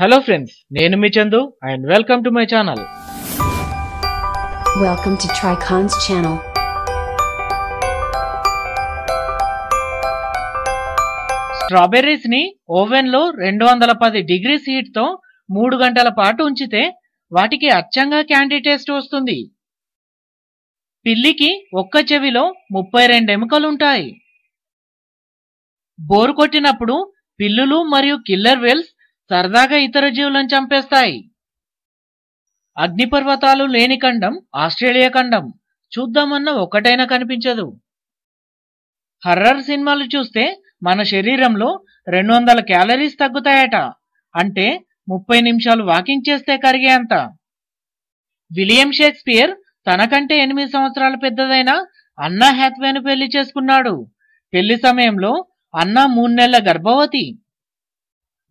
hello friends నేను మీ Chandu and welcome to my channel welcome to channel strawberries ని oven లో రెండు వందల పది డిగ్రీస్ హీట్ తో మూడు గంటల పాటు ఉంచితే వాటికి అచ్చంగా క్యాండీ టేస్ట్ వస్తుంది పిల్లికి ఒక్క చెవిలో ముప్పై రెండు ఎముకలుంటాయి బోరు కొట్టినప్పుడు పిల్లులు మరియు కిల్లర్ వెల్స్ సరదాగా ఇతర జీవులను చంపేస్తాయి అగ్నిపర్వతాలు లేని ఖండం ఆస్ట్రేలియా ఖండం చూద్దామన్న ఒక్కటైనా కనిపించదు హర్రర్ సినిమాలు చూస్తే మన శరీరంలో రెండు వందల క్యాలరీస్ తగ్గుతాయట అంటే ముప్పై నిమిషాలు వాకింగ్ చేస్తే కరిగేంత విలియం షేక్స్పియర్ తనకంటే ఎనిమిది సంవత్సరాల పెద్దదైన అన్నా హ్యాత్వేను పెళ్లి చేసుకున్నాడు పెళ్లి సమయంలో అన్నా మూడు నెలల గర్భవతి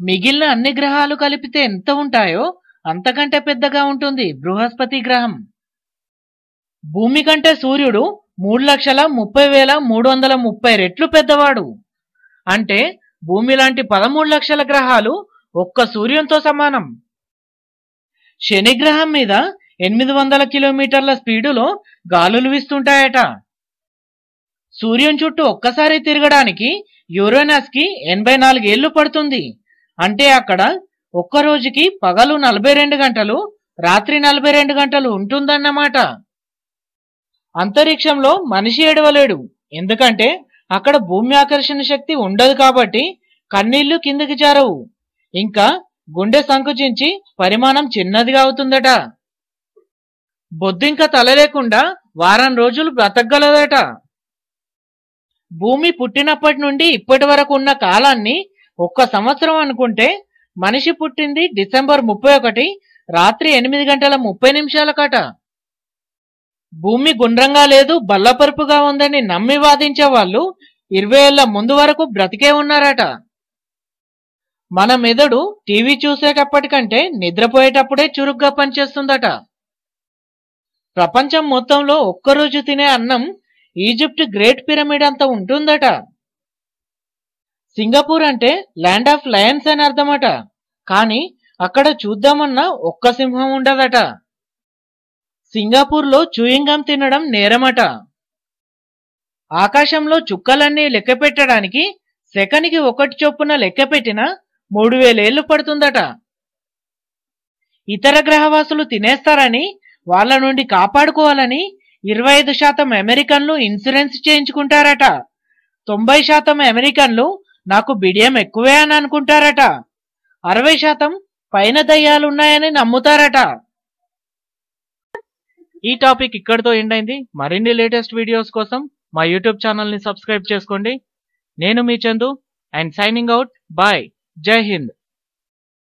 మిగిలిన అన్ని గ్రహాలు కలిపితే ఎంత ఉంటాయో అంతకంటే పెద్దగా ఉంటుంది బృహస్పతి గ్రహం భూమి కంటే సూర్యుడు మూడు లక్షల ముప్పై వేల మూడు వందల ముప్పై రెట్లు పెద్దవాడు అంటే భూమి లాంటి పదమూడు లక్షల గ్రహాలు ఒక్క సూర్యునితో సమానం శని గ్రహం మీద ఎనిమిది వందల కిలోమీటర్ల స్పీడులో గాలులు వీస్తుంటాయట సూర్యుని చుట్టూ ఒక్కసారి తిరగడానికి యూరోనస్కి ఎనభై నాలుగేళ్లు పడుతుంది అంటే అక్కడ ఒక్క రోజుకి పగలు నలభై రెండు గంటలు రాత్రి నలభై రెండు గంటలు ఉంటుందన్నమాట అంతరిక్షంలో మనిషి ఏడవలేడు ఎందుకంటే అక్కడ భూమి ఆకర్షణ శక్తి ఉండదు కాబట్టి కన్నీళ్లు కిందకి జారవు ఇంకా గుండె సంకుచించి పరిమాణం చిన్నదిగా అవుతుందట బొద్దింక తల లేకుండా వారం రోజులు బ్రతకగలదట భూమి పుట్టినప్పటి నుండి ఇప్పటి వరకు ఉన్న కాలాన్ని ఒక్క సంవత్సరం అనుకుంటే మనిషి పుట్టింది డిసెంబర్ ముప్పై ఒకటి రాత్రి ఎనిమిది గంటల ముప్పై నిమిషాల కాట భూమి గుండ్రంగా లేదు బల్లపరుపుగా ఉందని నమ్మి వాదించే వాళ్ళు ఇరవై ఏళ్ల ముందు వరకు బ్రతికే ఉన్నారట మన మెదడు టీవీ చూసేటప్పటికంటే నిద్రపోయేటప్పుడే చురుగ్గా పనిచేస్తుందట ప్రపంచం మొత్తంలో ఒక్కరోజు తినే అన్నం ఈజిప్ట్ గ్రేట్ పిరమిడ్ అంత ఉంటుందట సింగపూర్ అంటే ల్యాండ్ ఆఫ్ లయన్స్ అని అర్థమట కానీ అక్కడ చూద్దామన్న ఒక్క సింహం ఉండదట సింగపూర్లో చూయింగం తినడం నేరమట ఆకాశంలో చుక్కలన్నీ లెక్క పెట్టడానికి సెకనికి ఒకటి చొప్పున లెక్క పెట్టినా మూడు వేలేళ్లు పడుతుందట ఇతర గ్రహవాసులు తినేస్తారని వాళ్ల నుండి కాపాడుకోవాలని ఇరవై ఐదు శాతం అమెరికన్లు ఇన్సూరెన్స్ చేయించుకుంటారట తొంభై శాతం అమెరికన్లు నాకు బిడియం ఎక్కువే అని అనుకుంటారట అరవై శాతం పైన దయ్యాలున్నాయని నమ్ముతారట ఈ టాపిక్ ఇక్కడితో ఎండ్ అయింది మరిన్ని లేటెస్ట్ వీడియోస్ కోసం మా యూట్యూబ్ ఛానల్ని సబ్స్క్రైబ్ చేసుకోండి నేను మీ Chandu and signing out bye Jai Hind